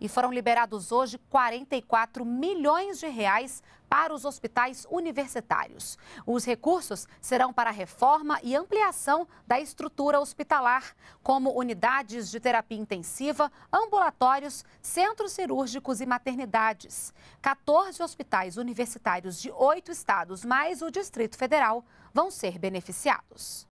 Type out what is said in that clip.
e foram liberados hoje 44 milhões de reais para os hospitais universitários. Os recursos serão para a reforma e ampliação da estrutura hospitalar, como unidades de terapia intensiva, ambulatórios, centros cirúrgicos e maternidades. 14 hospitais universitários de oito estados, mais o Distrito Federal, vão ser beneficiados.